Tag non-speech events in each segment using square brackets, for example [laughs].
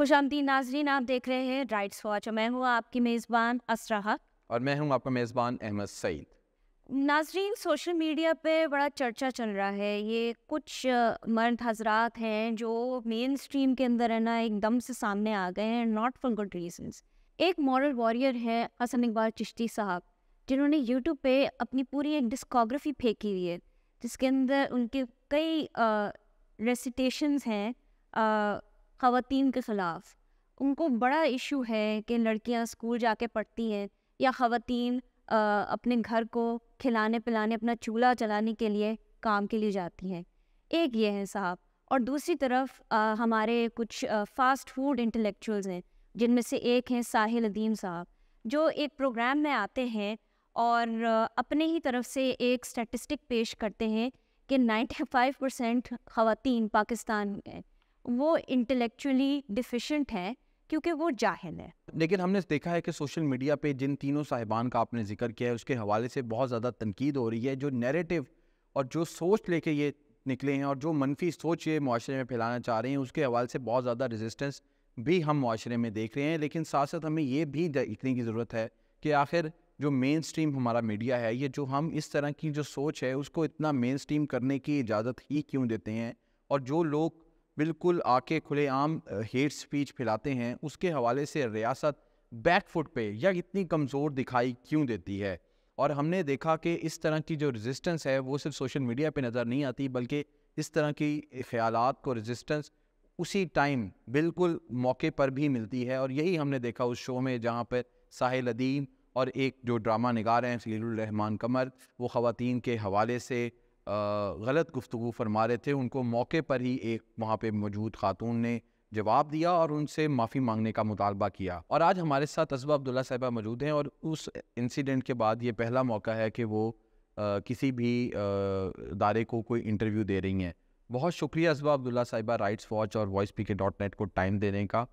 खुश आमदी नाजरीन आप देख रहे हैं राइट्स वॉच और मैं हूँ आपकी मेज़बान असरा और मैं हूँ आपका मेज़बान अहमद सईद नाजरीन सोशल मीडिया पे बड़ा चर्चा चल रहा है ये कुछ मर्द हजरात हैं जो मेन स्ट्रीम के अंदर है ना एकदम से सामने आ गए हैं नॉट फॉर गुड रीजंस एक मॉरल वॉरियर है हसन इकबाल चिश्ती साहब जिन्होंने यूट्यूब पे अपनी पूरी एक डिस्कोग्राफी फेंकी हुई है जिसके अंदर उनके कई रेसिटेशंस हैं ख़वान के ख़िलाफ़ उनको बड़ा इशू है कि लड़कियां स्कूल जाके पढ़ती हैं या ख़वान अपने घर को खिलाने पिलाने अपना चूल्हा चलाने के लिए काम के लिए जाती हैं एक ये है साहब और दूसरी तरफ आ, हमारे कुछ आ, फास्ट फूड इंटेलेक्चुअल्स हैं जिनमें से एक हैं साहिल अदीम साहब जो एक प्रोग्राम में आते हैं और अपने ही तरफ से एक स्टैटिस्टिक पेश करते हैं कि 95 परसेंट ख़वान पाकिस्तान में वो इंटेलेक्चुअली डिफिशेंट है क्योंकि वो जाहिल है लेकिन हमने देखा है कि सोशल मीडिया पे जिन तीनों साहिबान का आपने जिक्र किया है उसके हवाले से बहुत ज़्यादा तनकीद हो रही है जो नेरेटिव और जो सोच लेके ये निकले हैं और जो मनफी सोच ये माशरे में फैलाना चाह रहे हैं उसके हवाले से बहुत ज़्यादा रेजिस्टेंस भी हम माशरे में देख रहे हैं लेकिन साथ साथ हमें ये भी देखने की ज़रूरत है कि आखिर जो मेन स्ट्रीम हमारा मीडिया है ये जो हम इस तरह की जो सोच है उसको इतना मेन स्ट्रीम करने की इजाज़त ही क्यों देते हैं और जो लोग बिल्कुल आके खुलेआम हेट स्पीच फैलाते हैं उसके हवाले से रियासत बैकफुट पे या इतनी कमज़ोर दिखाई क्यों देती है और हमने देखा कि इस तरह की जो रेजिस्टेंस है वो सिर्फ सोशल मीडिया पे नज़र नहीं आती बल्कि इस तरह की ख्याल को रेजिस्टेंस उसी टाइम बिल्कुल मौके पर भी मिलती है और यही हमने देखा उस शो में जहाँ पर साहिल अदीम और एक जो ड्रामा निगार हैं सलील रहमान कमर वो ख़वान के हवाले से गलत गुफ्तु फरमा रहे थे उनको मौके पर ही एक वहाँ पे मौजूद खातून ने जवाब दिया और उनसे माफ़ी मांगने का मुतालबा किया और आज हमारे साथ असबा अब्दुल्ला साहिबा मौजूद हैं और उस इंसिडेंट के बाद ये पहला मौका है कि वो आ, किसी भी इदारे को कोई इंटरव्यू दे रही हैं बहुत शुक्रिया असबा अब्दुल्ला साहिबा राइट्स वॉच और वॉइस पी के डॉट नेट को टाइम देने का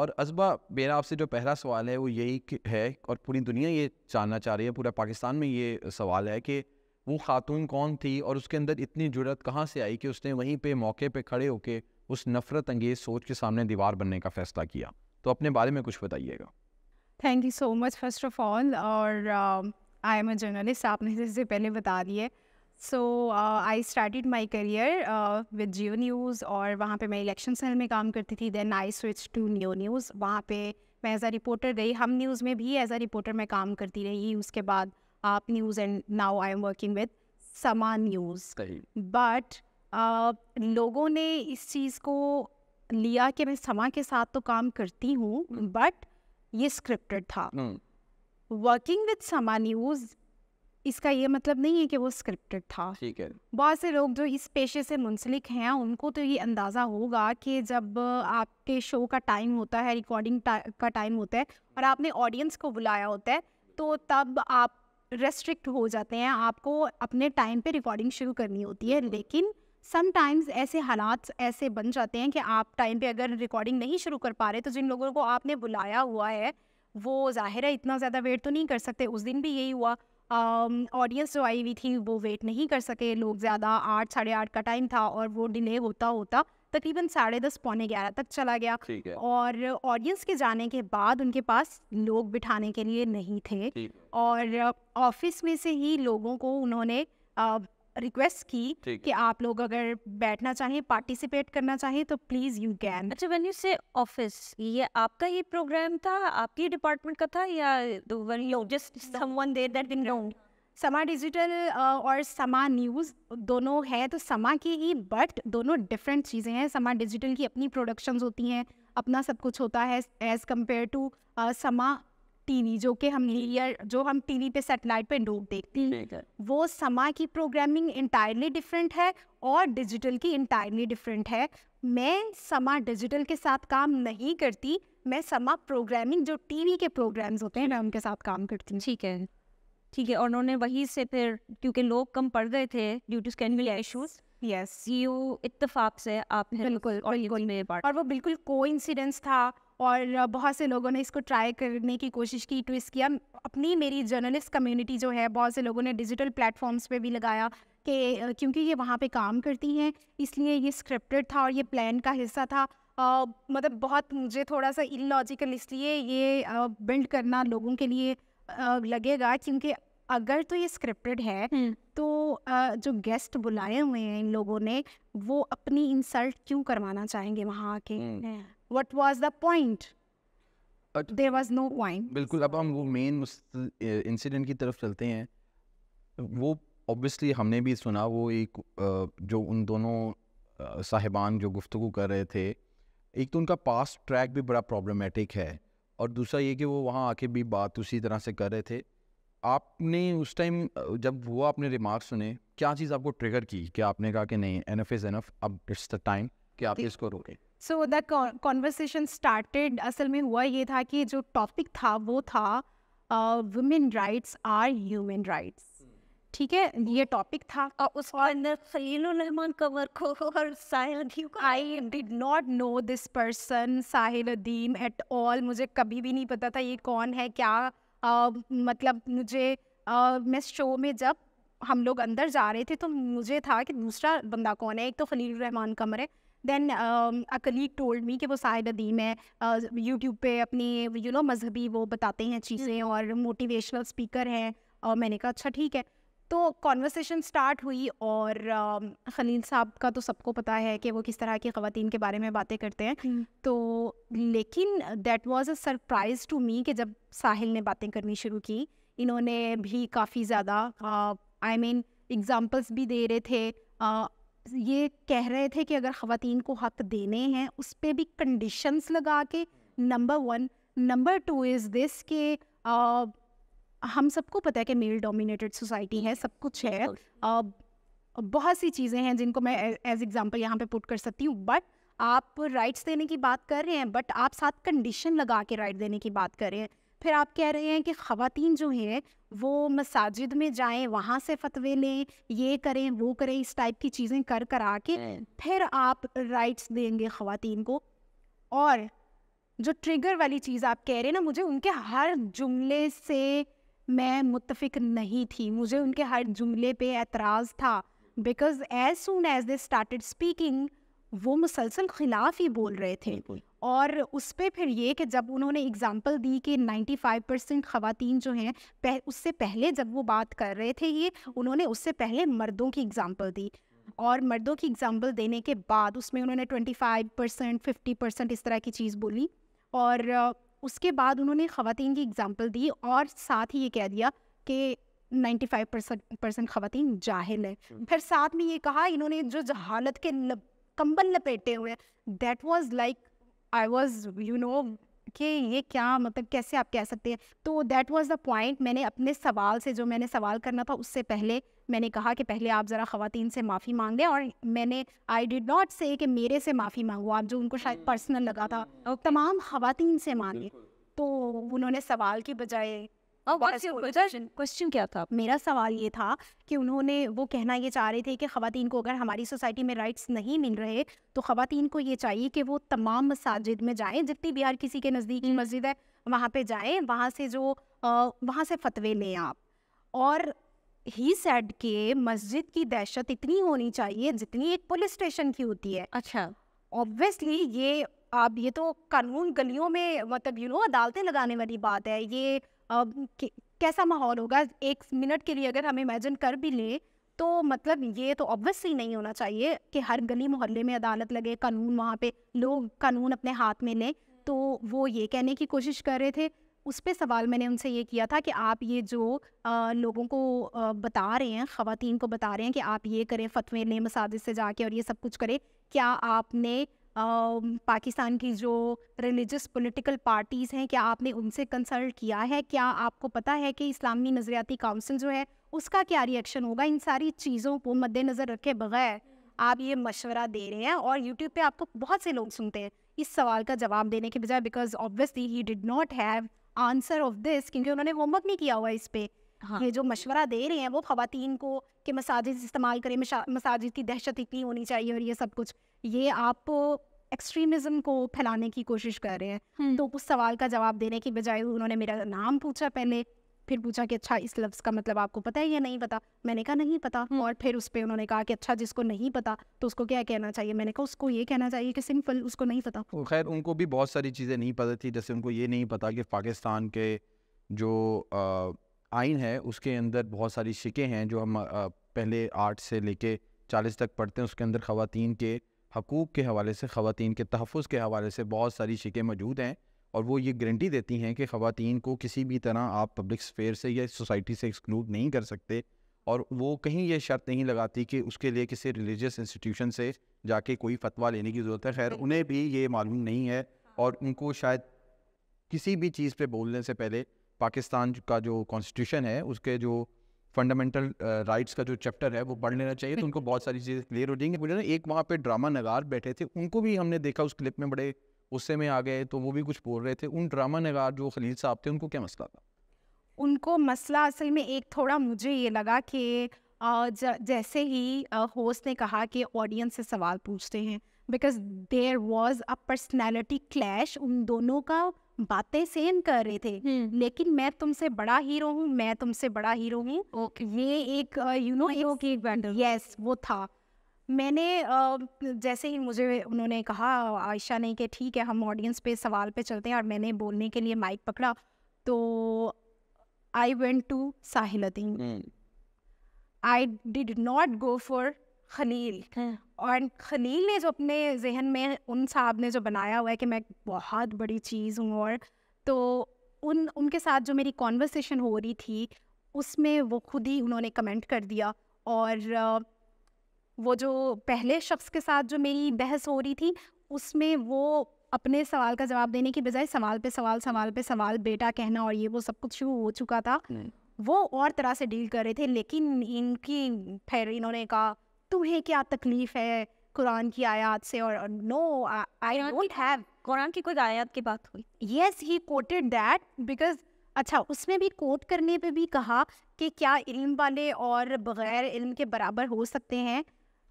और असबा मेरा आपसे जो पहला सवाल है वो यही है और पूरी दुनिया ये जानना चाह रही है पूरा पाकिस्तान में ये सवाल है कि वो खातून कौन थी और उसके अंदर इतनी जुड़त कहाँ से आई कि उसने वहीं पे मौके पे खड़े होके उस नफ़रत अंगेज सोच के सामने दीवार बनने का फ़ैसला किया तो अपने बारे में कुछ बताइएगा thank you so much first of all और आई एम अ जर्नलिस्ट आपने तो इससे पहले बता दिए so I start my career with Geo news और वहाँ पे मैं इलेक्शन सेल में काम करती थी then I switch to new news वहाँ पे मैं एज आ रिपोर्टर गई हम न्यूज़ में भी एज आ रिपोर्टर मैं काम करती रही उसके बाद आप news and now I am working with Samaa news but लोगों ने इस चीज़ को लिया कि मैं समा के साथ तो काम करती हूँ बट हम्म। ये स्क्रिप्टेड था वर्किंग विद समा न्यूज़ इसका ये मतलब नहीं है कि वो स्क्रिप्टेड था ठीक है बहुत से लोग जो इस पेशे से मुंसलिक हैं उनको तो ये अंदाज़ा होगा कि जब आपके शो का टाइम होता है रिकॉर्डिंग का टाइम होता है और आपने ऑडियंस को बुलाया होता है तो तब आप रेस्ट्रिक्ट हो जाते हैं आपको अपने टाइम पे रिकॉर्डिंग शुरू करनी होती है लेकिन समटाइम्स ऐसे हालात ऐसे बन जाते हैं कि आप टाइम पे अगर रिकॉर्डिंग नहीं शुरू कर पा रहे तो जिन लोगों को आपने बुलाया हुआ है वो ज़ाहिर है इतना ज़्यादा वेट तो नहीं कर सकते उस दिन भी यही हुआ ऑडियंस um, जो आई हुई थी वो वेट नहीं कर सके लोग ज़्यादा आठ साढ़े आठ का टाइम था और वो डिले होता होता तकरीबन साढ़े दस पौने ग्यारह तक चला गया और ऑडियंस के जाने के बाद उनके पास लोग बिठाने के लिए नहीं थे और ऑफिस में से ही लोगों को उन्होंने रिक्वेस्ट की कि आप लोग अगर बैठना चाहें पार्टिसिपेट करना चाहें तो प्लीज यू कैन अच्छा व्हेन यू से ऑफिस ये आपका ही प्रोग्राम था आपकी डिपार्टमेंट का था या just someone there that in round Samaa digital और समा न्यूज़ दोनों है तो समा की ही बट दोनों डिफरेंट चीज़ें हैं समा डिजिटल की अपनी प्रोडक्शंस होती हैं अपना सब कुछ होता है as compared to Samaa TV जो कि हम लीयर जो हम टीवी पे सेटेलाइट पे डूब देखते हैं वो समा की प्रोग्रामिंग इंटायरली डिफरेंट है और डिजिटल की इंटायरली डिफरेंट है मैं समा डिजिटल के साथ काम नहीं करती मैं समा प्रोग्रामिंग जो टीवी के प्रोग्राम्स होते हैं मैं उनके साथ काम करती हूँ ठीक है ठीक है और उन्होंने वहीं से फिर क्योंकि लोग कम पड़ गए थे due to scandal issues yes you इत्तेफाक से आपने बिल्कुल और, बिल्कुल और वो बिल्कुल को था और बहुत से लोगों ने इसको ट्राई करने की कोशिश की ट्विस्ट किया अपनी मेरी जर्नलिस्ट कम्युनिटी जो है बहुत से लोगों ने डिजिटल प्लेटफॉर्म्स पे भी लगाया कि क्योंकि ये वहाँ पे काम करती हैं इसलिए ये स्क्रिप्टेड था और ये प्लान का हिस्सा था आ, मतलब बहुत मुझे थोड़ा सा इलॉजिकल इसलिए ये बिल्ड करना लोगों के लिए लगेगा क्योंकि अगर तो ये स्क्रिप्टेड है हम्म। तो जो गेस्ट बुलाए हुए हैं इन लोगों ने वो अपनी इंसल्ट क्यों करवाना चाहेंगे वहाँ के what was the point there was no point बिल्कुल अब हम वो मेन उस इंसिडेंट की तरफ चलते हैं वो ऑब्वियसली हमने भी सुना वो एक जो उन दोनों साहिबान जो गुफ्तु कर रहे थे एक तो उनका पास ट्रैक भी बड़ा प्रॉब्लमेटिक है और दूसरा ये कि वो वहाँ आके भी बात उसी तरह से कर रहे थे आपने उस टाइम जब हुआ आपने रिमार्क सुने क्या चीज़ आपको ट्रिगर की कि आपने कहा कि नहीं एन एफ इज़ एनफ अब इट्स द टाइम कि आप इसको रोकें सो द कॉन्वर्सेशन स्टार्टेड असल में हुआ ये था कि जो टॉपिक था वो था women rights are human rights ठीक है ये टॉपिक था और उस अंदर खलील रहमान का वर्क हो और Sahil Adeem I did not know this person Sahil Adeem at all मुझे कभी भी नहीं पता था ये कौन है क्या आ, मतलब मुझे आ, मैं शो में जब हम लोग अंदर जा रहे थे तो मुझे था कि दूसरा बंदा कौन है एक तो खलील रहमान कमर है देन अकलीग टोल्ड मी कि वो साहिद अदीम है यूट्यूब पे अपनी यू नो मजहबी वो बताते हैं चीज़ें हम्म। और मोटिवेशनल स्पीकर हैं और मैंने कहा अच्छा ठीक है तो कॉन्वर्सेशन स्टार्ट हुई और um, खलील साहब का तो सबको पता है कि वो किस तरह की खातन के बारे में बातें करते हैं हम्म। तो लेकिन that was a surprise to me कि जब साहिल ने बातें करनी शुरू की इन्होंने भी काफ़ी ज़्यादा आई मीन एग्ज़ाम्पल्स भी दे रहे थे uh, ये कह रहे थे कि अगर ख़वान को हक देने हैं उस पर भी कंडीशंस लगा के number one number two is this के हम सबको पता है कि मेल डोमिनेटेड सोसाइटी है सब कुछ है बहुत सी चीज़ें हैं जिनको मैं एज एग्जांपल यहाँ पे पुट कर सकती हूँ बट आप राइट्स देने की बात कर रहे हैं बट आप साथ कंडीशन लगा के राइट देने की बात कर रहे हैं फिर आप कह रहे हैं कि ख़वातीन जो हैं वो मसाजिद में जाएं वहाँ से फतवे लें ये करें वो करें इस टाइप की चीज़ें कर कर के फिर आप राइट्स देंगे ख़वातीन को और जो ट्रिगर वाली चीज़ आप कह रहे हैं ना मुझे उनके हर जुमले से मैं मुतफिक नहीं थी मुझे उनके हर जुमले पे एतराज़ था because as soon as they started speaking वो मुसलसल खिलाफ ही बोल रहे थे और उस पर फिर ये कि जब उन्होंने एग्ज़ाम्पल दी कि 95 परसेंट ख़वान जो हैं पह, उससे पहले जब वो बात कर रहे थे ये उन्होंने उससे पहले मर्दों की एग्ज़ाम्पल दी और मर्दों की एग्ज़ाम्पल देने के बाद उसमें उन्होंने 25 परसेंट फिफ्टी परसेंट इस तरह की चीज़ बोली और उसके बाद उन्होंने ख़वान की एग्ज़ाम्पल दी और साथ ही ये कह दिया कि 95 परसेंट परसेंट ख़वान जाहिल है हम्म। फिर साथ में ये कहा इन्होंने जो जहालत के कंबल लपेटे हुए that was like I was you know कि ये क्या मतलब कैसे आप कह सकते हैं तो दैट वाज द पॉइंट मैंने अपने सवाल से जो मैंने सवाल करना था उससे पहले मैंने कहा कि पहले आप ज़रा ख़वातीन से माफ़ी मांग लें और मैंने आई डिड नॉट से कि मेरे से माफ़ी मांगो आप जो उनको शायद पर्सनल हम्म। लगा था तमाम ख़वातीन से मांगे तो उन्होंने सवाल के बजाय क्वेश्चन क्या था मेरा सवाल ये था कि उन्होंने वो कहना ये चाह रहे थे कि खातन को अगर हमारी सोसाइटी में राइट्स नहीं मिल रहे तो खातन को ये चाहिए कि वो तमाम मसाजिद में जाएं जितनी भी हर किसी के नज़दीक हम्म। मस्जिद है वहाँ पे जाएं वहाँ से जो वहाँ से फतवे लें आप और ही सेड के मस्जिद की दहशत इतनी होनी चाहिए जितनी एक पुलिस स्टेशन की होती है अच्छा ऑब्वियसली ये आप ये तो कानून गलियों में मतलब यू नो अदालतें लगाने वाली बात है ये कैसा माहौल होगा एक मिनट के लिए अगर हम इमेजिन कर भी लें तो मतलब ये तो ऑब्वियसली नहीं होना चाहिए कि हर गली मोहल्ले में अदालत लगे कानून वहाँ पे लोग कानून अपने हाथ में लें तो वो ये कहने की कोशिश कर रहे थे उस पर सवाल मैंने उनसे ये किया था कि आप ये जो आ, लोगों को आ, बता रहे हैं ख़वान को बता रहे हैं कि आप ये करें फतवे लें मसाजिद से जाके और ये सब कुछ करें क्या आपने पाकिस्तान की जो रिलीजस पॉलिटिकल पार्टीज़ हैं क्या आपने उनसे कंसल्ट किया है क्या आपको पता है कि इस्लामी नज़रियाती काउंसिल जो है उसका क्या रिएक्शन होगा इन सारी चीज़ों को मद्देनज़र रखे बगैर आप ये मशवरा दे रहे हैं और यूट्यूब पे आपको बहुत से लोग सुनते हैं इस सवाल का जवाब देने के बजाय because obviously he did not have answer of this क्योंकि उन्होंने होमवर्क नहीं किया हुआ इस पर हाँ। ये जो मशवरा दे रहे हैं वो खातन को कि मसाजिद इस्तेमाल करें मसाजिद की दहशत इतनी होनी चाहिए और ये सब कुछ ये आप एक्सट्रीमिज्म को फैलाने की कोशिश कर रहे हैं हम्म। तो उस सवाल का जवाब देने की बजाय उन्होंने मेरा नाम पूछा पहले फिर पूछा कि अच्छा इस लफ्ज़ का मतलब आपको पता है या नहीं पता मैंने कहा नहीं पता हम्म। और फिर उस पर उन्होंने कहा कि अच्छा जिसको नहीं पता तो उसको क्या कहना चाहिए मैंने कहा उसको ये कहना चाहिए कि सिंपल उसको नहीं पता खैर उनको भी बहुत सारी चीज़ें नहीं पता थी जैसे उनको ये नहीं पता कि पाकिस्तान के जो आइन है उसके अंदर बहुत सारी शिकें हैं जो हम पहले आठ से लेके चालीस तक पढ़ते हैं उसके अंदर ख़वान के हकूक़ के हवाले से ख़वान के तहफ़ के हवाले से बहुत सारी शिकें मौजूद हैं और वो ये गारंटी देती हैं कि ख़वान को किसी भी तरह आप पब्लिक स्फेयर से या सोसाइटी से एक्सक्लूड नहीं कर सकते और वो कहीं ये शर्त नहीं लगाती कि उसके लिए किसी रिलीजियस इंस्टीट्यूशन से जाके कोई फतवा लेने की ज़रूरत है खैर उन्हें भी ये मालूम नहीं है और उनको शायद किसी भी चीज़ पे बोलने से पहले पाकिस्तान का जो कॉन्स्टिट्यूशन है उसके जो फंडामेंटल राइट्स uh, का जो चैप्टर है वो पढ़ लेना चाहिए तो उनको बहुत सारी चीज़ें क्लियर हो जाएंगी मुझे ना एक वहाँ पे ड्रामा नगार बैठे थे उनको भी हमने देखा उस क्लिप में बड़े गुस्से में आ गए तो वो भी कुछ बोल रहे थे उन ड्रामा नगार जो खलील साहब थे उनको क्या मसला था उनको मसला असल में एक थोड़ा मुझे ये लगा कि जैसे ही होस्ट ने कहा कि ऑडियंस से सवाल पूछते हैं because there was a personality clash उन दोनों का बातें सेन कर रहे थे हम्म। लेकिन मैं तुमसे बड़ा हीरो हूँ मैं तुमसे बड़ा हीरो हूँ okay. ये एक यू नो एक यस वो था मैंने uh, जैसे ही मुझे उन्होंने कहा आयशा ने कि ठीक है हम ऑडियंस पे सवाल पे चलते हैं और मैंने बोलने के लिए माइक पकड़ा तो I went to Sahil I did not go for Khanil हाँ। और खनील ने जो अपने जहन में उन साहब ने जो बनाया हुआ है कि मैं बहुत बड़ी चीज़ हूँ और तो उन उनके साथ जो मेरी कॉन्वर्सेशन हो रही थी उसमें वो खुद ही उन्होंने कमेंट कर दिया और वो जो पहले शख्स के साथ जो मेरी बहस हो रही थी उसमें वो अपने सवाल का जवाब देने की बजाय सवाल पे सवाल सवाल पे सवाल बेटा कहना और ये वो सब कुछ शुरू हो चुका था वो और तरह से डील कर रहे थे लेकिन इनकी फिर इन्होंने कहा तुम्हें क्या तकलीफ है कुरान की आयात से और no I don't have Quran की कोई आयात की बात हुई yes he quoted that because अच्छा उसमें भी कोट करने पे भी कहा कि क्या इल्म वाले और बग़ैर इल्म के बराबर हो सकते हैं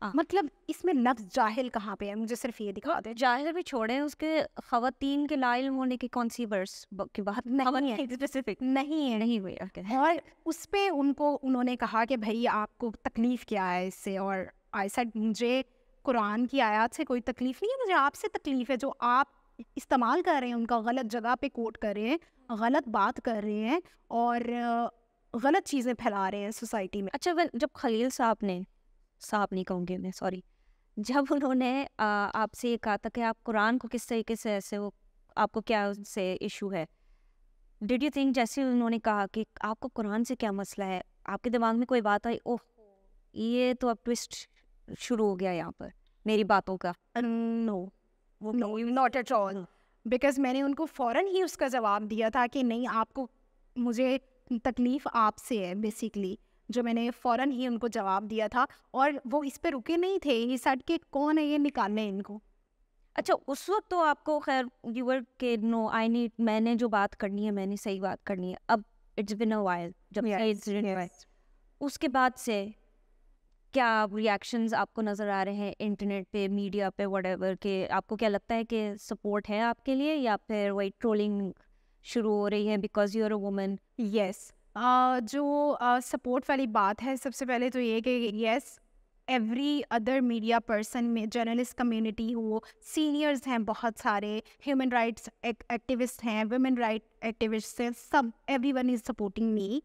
हाँ। मतलब इसमें लफ्ज जाहिल कहाँ पे है मुझे सिर्फ ये दिखा दे जाहिल भी छोड़े उसके खातन के लाइल होने की कौन सी वर्स की बात नहीं है स्पेसिफिक नहीं है नहीं हुई और उस पर उनको उन्होंने कहा कि भाई आपको तकलीफ़ क्या है इससे और आई सेड मुझे कुरान की आयत से कोई तकलीफ़ नहीं है मुझे आपसे तकलीफ़ है जो आप इस्तेमाल कर रहे हैं उनका गलत जगह पे कोट कर रहे हैं गलत बात कर रहे हैं और गलत चीज़ें फैला रहे हैं सोसाइटी में अच्छा जब खलील साहब ने साहब नहीं कहूँगी मैं सॉरी जब उन्होंने आपसे ये कहा था कि आप कुरान को किस तरीके से ऐसे वो आपको क्या उससे इशू है डिड यू थिंक जैसे उन्होंने कहा कि आपको कुरान से क्या मसला है आपके दिमाग में कोई बात आई ओह ये तो अब ट्विस्ट शुरू हो गया यहाँ पर मेरी बातों का no no not at all because मैंने उनको फ़ौर ही उसका जवाब दिया था कि नहीं आपको मुझे तकलीफ़ आपसे है बेसिकली जो मैंने फ़ौरन ही उनको जवाब दिया था और वो इस पर रुके नहीं थे ये सट के कौन है ये निकालने इनको अच्छा उस वक्त तो आपको खैर यू के नो आई नीड मैंने जो बात करनी है मैंने सही बात करनी है अब इट्स बिन अ वाइल जब yes, yes. उसके बाद से क्या रिएक्शंस आपको नज़र आ रहे हैं इंटरनेट पे मीडिया पे वट के आपको क्या लगता है कि सपोर्ट है आपके लिए या फिर वही ट्रोलिंग शुरू हो रही है because you are a woman yes जो सपोर्ट वाली बात है सबसे पहले तो ये कि yes every other media person में जर्नलिस्ट कम्युनिटी हो सीनियर्स हैं बहुत सारे ह्यूमन राइट्स एक्टिविस्ट हैं वुमेन राइट एक्टिविस्ट हैं सब every one is supporting me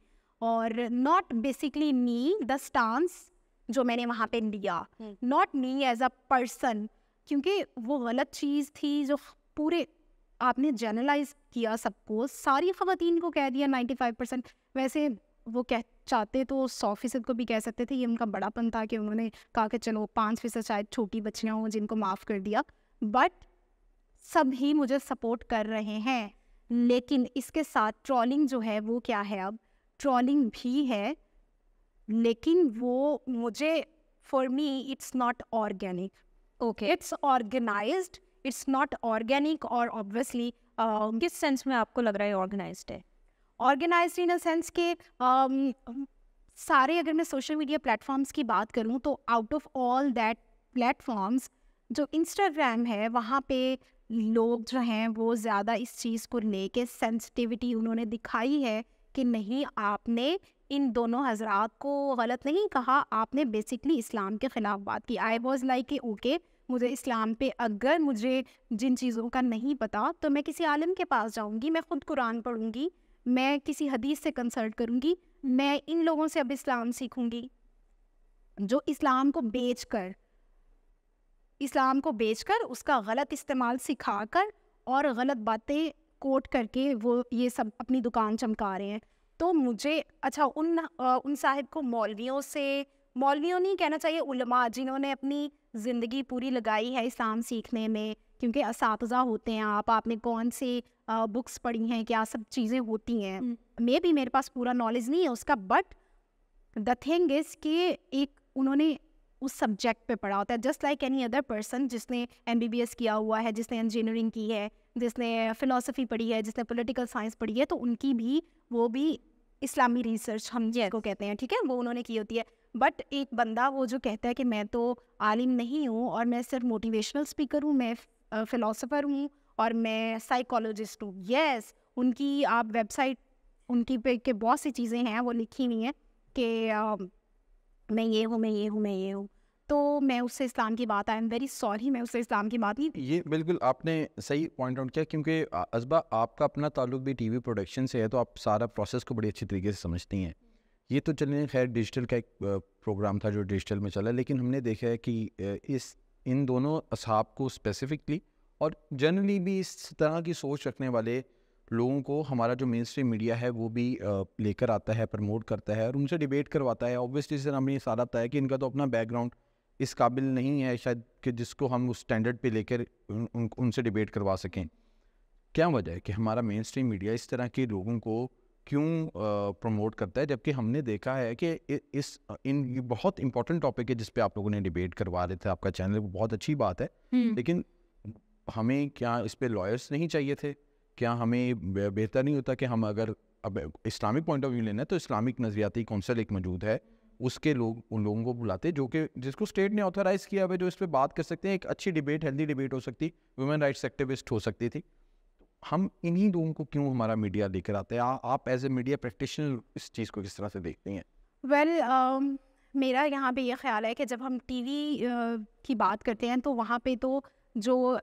और not basically me the stance जो मैंने वहाँ पे लिया not me as a person क्योंकि वो गलत चीज़ थी जो पूरे आपने जर्नलाइज किया सबको सारी खातन को कह दिया नाइन्टी फाइव परसेंट वैसे वो कह चाहते तो सौ फीसद को भी कह सकते थे ये उनका बड़ापन था कि उन्होंने कहा कि चलो पाँच फीसद शायद छोटी बच्चियाँ हों जिनको माफ़ कर दिया बट सब ही मुझे सपोर्ट कर रहे हैं लेकिन इसके साथ ट्रॉलिंग जो है वो क्या है अब ट्रॉलिंग भी है लेकिन वो मुझे for me it's not organic okay it's organize it's not organic और ऑब्वियसली किस सेंस में आपको लग रहा है ऑर्गेनाइज्ड है ऑर्गेनाइज इन अ सेंस के um, सारे अगर मैं सोशल मीडिया प्लेटफॉर्म्स की बात करूँ तो out of all that platforms जो इंस्टाग्राम है वहाँ पे लोग जो हैं वो ज़्यादा इस चीज़ को लेके सेंसिटिविटी उन्होंने दिखाई है कि नहीं आपने इन दोनों हजरात को गलत नहीं कहा आपने बेसिकली इस्लाम के ख़िलाफ़ बात की I was like a okay मुझे इस्लाम पे अगर मुझे जिन चीज़ों का नहीं पता तो मैं किसी आलम के पास जाऊँगी मैं ख़ुद कुरान पढ़ूँगी मैं किसी हदीस से कंसल्ट करूँगी मैं इन लोगों से अब इस्लाम सीखूँगी जो इस्लाम को बेच कर इस्लाम को बेच कर उसका गलत इस्तेमाल सिखा कर और गलत बातें कोट करके वो ये सब अपनी दुकान चमका रहे हैं तो मुझे अच्छा उन आ, उन साहिब को मौलवियों से मौलवियों नहीं कहना चाहिए उलमा जिन्होंने अपनी ज़िंदगी पूरी लगाई है इस्लाम सीखने में क्योंकि इस होते हैं आप आपने कौन सी बुक्स पढ़ी हैं क्या सब चीज़ें होती हैं मे हम्म। भी मेरे पास पूरा नॉलेज नहीं है उसका बट द थिंग इज़ कि एक उन्होंने उस सब्जेक्ट पे पढ़ा होता है just like any other person जिसने एम किया हुआ है जिसने इंजीनियरिंग की है जिसने फ़िलासफ़ी पढ़ी है जिसने पोलिटिकल साइंस पढ़ी है तो उनकी भी वो भी इस्लामी रिसर्च हम जिसको कहते हैं ठीक है वो उन्होंने की होती है बट एक बंदा वो जो कहता है कि मैं तो आलिम नहीं हूँ और मैं सिर्फ मोटिवेशनल स्पीकर हूँ मैं फिलोसोफर हूँ और मैं साइकोलॉजिस्ट हूँ यस उनकी आप वेबसाइट उनकी पे के बहुत सी चीज़ें हैं वो लिखी हुई हैं कि मैं ये हूँ मैं ये हूँ मैं ये हूँ तो मैं उससे इस्लाम की बात आई एम वेरी सॉरी मैं उससे इस्लाम की बात नहीं ये बिल्कुल आपने सही पॉइंट आउट किया क्योंकि असबा आपका अपना ताल्लुक भी टीवी प्रोडक्शन से है तो आप सारा प्रोसेस को बड़ी अच्छी तरीके से समझती हैं ये तो चलने खैर डिजिटल का एक प्रोग्राम था जो डिजिटल में चला लेकिन हमने देखा है कि इस इन दोनों असहाब को स्पेसिफिकली और जनरली भी इस तरह की सोच रखने वाले लोगों को हमारा जो मेन स्ट्रीम मीडिया है वो भी लेकर आता है प्रमोट करता है और उनसे डिबेट करवाता है ऑब्वियसली सर हमें सारा आता है कि इनका तो अपना बैकग्राउंड इस काबिल नहीं है शायद कि जिसको हम उस स्टैंडर्ड पे लेकर उन, उन, उनसे डिबेट करवा सकें क्या वजह है कि हमारा मेन स्ट्रीम मीडिया इस तरह के लोगों को क्यों प्रमोट करता है जबकि हमने देखा है कि इस इन ये बहुत इंपॉर्टेंट टॉपिक है जिसपे आप लोगों ने डिबेट करवा रहे थे आपका चैनल वो बहुत अच्छी बात है हम्म। लेकिन हमें क्या इस पर लॉयर्स नहीं चाहिए थे क्या हमें बेहतर नहीं होता कि हम अगर अब इस्लामिक पॉइंट ऑफ व्यू लेना है तो इस्लामिक नजरियाती कौंसिल एक मौजूद है उसके लोग उन लोगों को बुलाते जो कि जिसको स्टेट ने ऑथराइज़ किया हुआ जो इस पर बात कर सकते हैं एक अच्छी डिबेट हेल्दी डिबेट हो सकती वुमेन राइट्स एक्टिविस्ट हो सकती थी हम इन्हीं लोगों को क्यों हमारा मीडिया लेकर आते हैं आप एज ए मीडिया प्रैक्टिशनर इस चीज़ को किस तरह से देखते हैं वेल um, मेरा यहाँ पे ये यह ख्याल है कि जब हम टीवी uh, की बात करते हैं तो वहाँ पे तो जो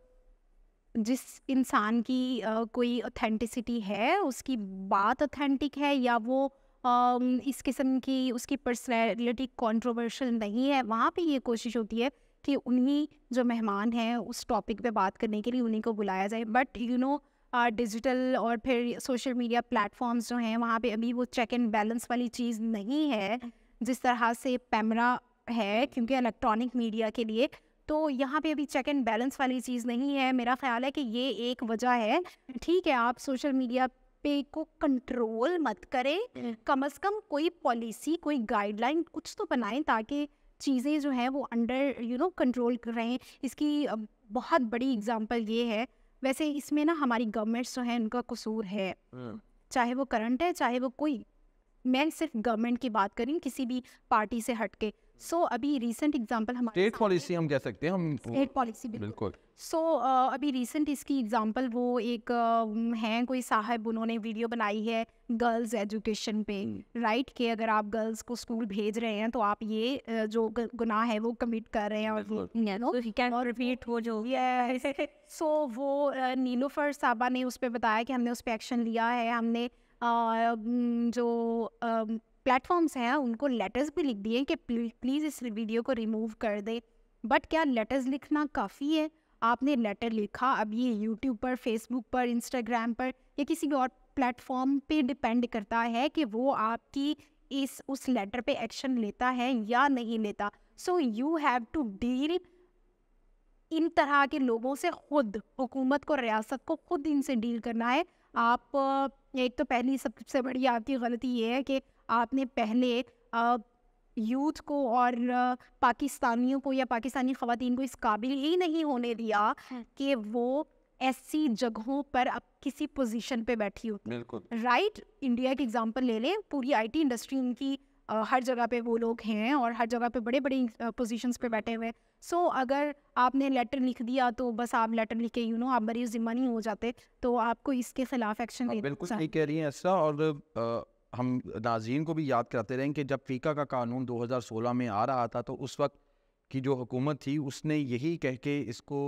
जिस इंसान की uh, कोई ऑथेंटिसिटी है उसकी बात ऑथेंटिक है या वो uh, इस किस्म की उसकी पर्सनैलिटी कॉन्ट्रोवर्शल नहीं है वहाँ पे ये कोशिश होती है कि उन्हीं जो मेहमान हैं उस टॉपिक पे बात करने के लिए उन्हीं को बुलाया जाए बट यू नो डिजिटल और फिर सोशल मीडिया प्लेटफॉर्म्स जो हैं वहाँ पे अभी वो चेक एंड बैलेंस वाली चीज़ नहीं है हम्म। जिस तरह से पैमरा है हम्म। क्योंकि इलेक्ट्रॉनिक मीडिया के लिए तो यहाँ पे अभी चेक एंड बैलेंस वाली चीज़ नहीं है मेरा ख्याल है कि ये एक वजह है हम्म। ठीक है आप सोशल मीडिया पे को कंट्रोल मत करें कम अज़ कम कोई पॉलिसी कोई गाइडलाइन कुछ तो बनाएं ताकि चीज़ें जो हैं वो अंडर यू नो कंट्रोल रहें इसकी बहुत बड़ी एग्जांपल ये है वैसे इसमें ना हमारी गवर्नमेंट्स जो है उनका कसूर है हाँ। चाहे वो करंट है चाहे वो कोई मैं सिर्फ गवर्नमेंट की बात करी किसी भी पार्टी से हटके सो so, अभी रिसेंट एग्जाम्पल हमारे स्टेट पॉलिसी हम कह सकते हैं हम स्टेट पॉलिसी बिल्कुल सो so, uh, अभी रिसेंट इसकी एग्जाम्पल वो एक uh, हैं कोई साहब उन्होंने वीडियो बनाई है गर्ल्स एजुकेशन पे राइट हम्म। right? कि अगर आप गर्ल्स को स्कूल भेज रहे हैं तो आप ये uh, जो गुनाह है वो कमिट कर रहे हैं और और रिपीट हो जो सो [laughs] वो नीलोफर साहबा ने उस पर बताया कि हमने उस पर एक्शन लिया है हमने जो प्लेटफॉर्म्स हैं उनको लेटर्स भी लिख दिए कि प्लीज़ इस वीडियो को रिमूव कर दे बट क्या लेटर्स लिखना काफ़ी है आपने लेटर लिखा अब ये यूट्यूब पर फेसबुक पर इंस्टाग्राम पर या किसी और प्लेटफॉर्म पे डिपेंड करता है कि वो आपकी इस उस लेटर पे एक्शन लेता है या नहीं लेता so you have to deal इन तरह के लोगों से खुद हुकूमत को रियासत को खुद इनसे डील करना है आप एक तो पहली सबसे बड़ी आपकी गलती ये है कि आपने पहले यूथ को और पाकिस्तानियों को या पाकिस्तानी ख़वान को इस काबिल ही नहीं होने दिया हाँ। कि वो ऐसी जगहों पर अब किसी पोजीशन पे बैठी हो बिल्कुल राइट इंडिया की एग्जांपल ले लें पूरी आईटी इंडस्ट्री उनकी हर जगह पे वो लोग हैं और हर जगह पे बड़े बड़े पोजीशंस पे बैठे हुए हैं सो so, अगर आपने लेटर लिख दिया तो बस आप लेटर लिख के यू नो आप मरीज जिम्मा नहीं हो जाते तो आपको इसके खिलाफ एक्शन लेना बिल्कुल सही कह रही हैं ऐसा और आ, हम नाजीन को भी याद कराते रहें कि जब फीका का कानून 2016 में आ रहा था तो उस वक्त की जो हुकूमत थी उसने यही कह के इसको